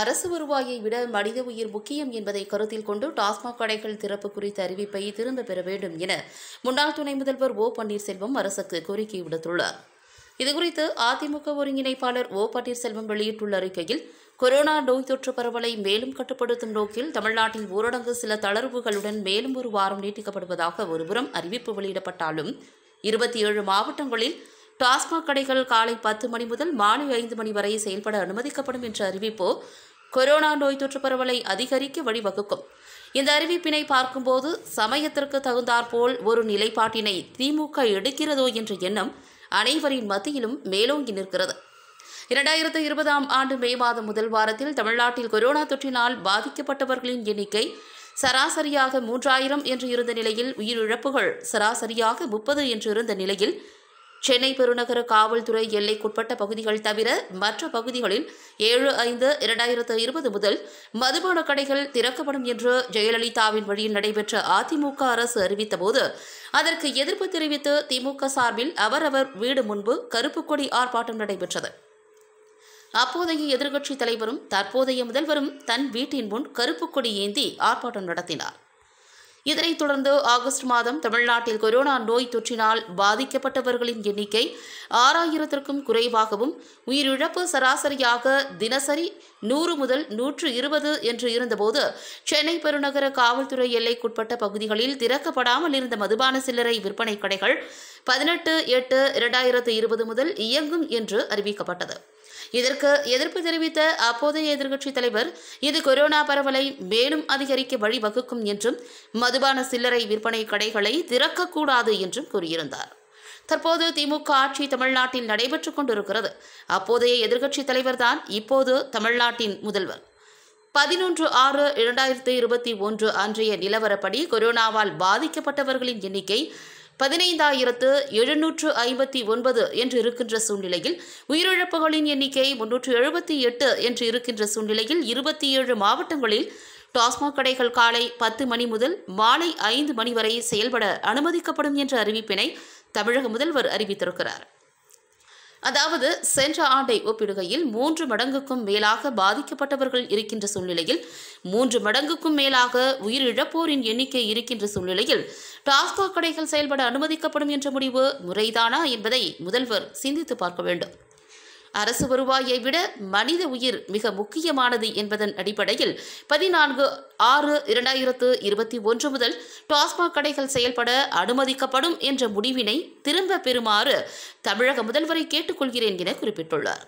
அரசு வருவாயை விட மனித உயிர் முக்கியம் என்பதை கருத்தில் கொண்டு டாஸ்மாக் கடைகள் திறப்பு குறித்த அறிவிப்பை திரும்ப பெற வேண்டும் என முன்னாள் துணை முதல்வர் ஓ பன்னீர்செல்வம் அரசுக்கு கோரிக்கை விடுத்துள்ளார் இதுகுறித்து அதிமுக ஒருங்கிணைப்பாளர் ஓ பன்னீர்செல்வம் வெளியிட்டுள்ள அறிக்கையில் கொரோனா நோய் தொற்று பரவலை மேலும் கட்டுப்படுத்தும் நோக்கில் தமிழ்நாட்டில் ஊரடங்கு சில தளர்வுகளுடன் மேலும் ஒரு வாரம் நீட்டிக்கப்படுவதாக ஒருபுறம் அறிவிப்பு வெளியிடப்பட்டாலும் இருபத்தி ஏழு மாவட்டங்களில் டாஸ்மாக் கடைகள் காலை பத்து மணி முதல் மாலை ஐந்து மணி வரை செயல்பட அனுமதிக்கப்படும் என்ற அறிவிப்பு கொரோனா நோய் தொற்று பரவலை அதிகரிக்க வழிவகுக்கும் இந்த அறிவிப்பினை பார்க்கும்போது சமயத்திற்கு தகுந்தாற்போல் ஒரு நிலைப்பாட்டினை திமுக எடுக்கிறதோ என்ற எண்ணம் அனைவரின் மத்தியிலும் மேலோங்கி நிற்கிறது இரண்டாயிரத்து இருபதாம் ஆண்டு மே மாதம் முதல் வாரத்தில் தமிழ்நாட்டில் கொரோனா தொற்றினால் பாதிக்கப்பட்டவர்களின் எண்ணிக்கை சராசரியாக மூன்றாயிரம் என்று இருந்த நிலையில் உயிரிழப்புகள் சராசரியாக முப்பது என்று இருந்த நிலையில் சென்னை பெருநகர காவல்துறை எல்லைக்குட்பட்ட பகுதிகள் தவிர மற்ற பகுதிகளில் ஏழு ஐந்து இரண்டாயிரத்து இருபது முதல் மதுபான கடைகள் திறக்கப்படும் என்று ஜெயலலிதாவின் வழியில் நடைபெற்ற அதிமுக அரசு அறிவித்தபோது அதற்கு எதிர்ப்பு தெரிவித்து திமுக சார்பில் அவரவர் வீடு முன்பு கருப்புக்கொடி ஆர்ப்பாட்டம் நடைபெற்றது அப்போதைய எதிர்க்கட்சித் தலைவரும் தற்போதைய முதல்வரும் தன் வீட்டின் முன் கருப்புக்கொடி ஏந்தி ஆர்ப்பாட்டம் நடத்தினார் இதனைத் தொடர்ந்து ஆகஸ்ட் மாதம் தமிழ்நாட்டில் கொரோனா நோய் தொற்றினால் பாதிக்கப்பட்டவர்களின் எண்ணிக்கை ஆறாயிரத்திற்கும் குறைவாகவும் உயிரிழப்பு சராசரியாக தினசரி நூறு முதல் நூற்று இருபது என்று இருந்தபோது சென்னை பெருநகர காவல்துறை எல்லைக்குட்பட்ட பகுதிகளில் திறக்கப்படாமல் இருந்த மதுபான சில்லறை விற்பனை கடைகள் பதினெட்டு எட்டு இரண்டாயிரத்து இருபது முதல் இயங்கும் என்று அறிவிக்கப்பட்டது இதற்கு எதிர்ப்பு தெரிவித்த அப்போதைய எதிர்க்கட்சித் தலைவர் இது கொரோனா பரவலை மேலும் அதிகரிக்க வழிவகுக்கும் என்றும் மதுபான சில்லறை விற்பனை கடைகளை திறக்கக்கூடாது என்றும் கூறியிருந்தார் தற்போது திமுக ஆட்சி தமிழ்நாட்டில் நடைபெற்றுக் கொண்டிருக்கிறது அப்போதைய எதிர்க்கட்சித் தலைவர்தான் இப்போது தமிழ்நாட்டின் முதல்வர் பதினொன்று ஆறு இரண்டாயிரத்தி இருபத்தி ஒன்று அன்றைய நிலவரப்படி கொரோனாவால் பாதிக்கப்பட்டவர்களின் எண்ணிக்கை பதினைந்தாயிரத்து எழுநூற்று ஐம்பத்தி ஒன்பது என்று இருக்கின்ற சூழ்நிலையில் உயிரிழப்புகளின் எண்ணிக்கை முன்னூற்று எழுபத்தி எட்டு என்று இருக்கின்ற சூழ்நிலையில் இருபத்தி ஏழு மாவட்டங்களில் டாஸ்மாக் கடைகள் காலை பத்து மணி முதல் மாலை ஐந்து மணி வரை செயல்பட அனுமதிக்கப்படும் என்ற அறிவிப்பினை தமிழக முதல்வர் அறிவித்திருக்கிறார் அதாவது சென்ற ஆண்டை ஒப்பிடுகையில் மூன்று மடங்குக்கும் மேலாக பாதிக்கப்பட்டவர்கள் இருக்கின்ற சூழ்நிலையில் மூன்று மடங்குக்கும் மேலாக உயிரிழப்போரின் எண்ணிக்கை இருக்கின்ற சூழ்நிலையில் டாஸ்கா கடைகள் செயல்பட அனுமதிக்கப்படும் என்ற முடிவு முறைதானா என்பதை முதல்வர் சிந்தித்து பார்க்க வேண்டும் அரசு வருவாயை விட மனித உயிர் மிக முக்கியமானது என்பதன் அடிப்படையில் பதினான்கு ஆறு இரண்டாயிரத்து இருபத்தி ஒன்று முதல் டாஸ்மாக் கடைகள் செயல்பட அனுமதிக்கப்படும் என்ற முடிவினை திரும்ப பெறுமாறு தமிழக முதல்வரை கேட்டுக்கொள்கிறேன் என குறிப்பிட்டுள்ளார்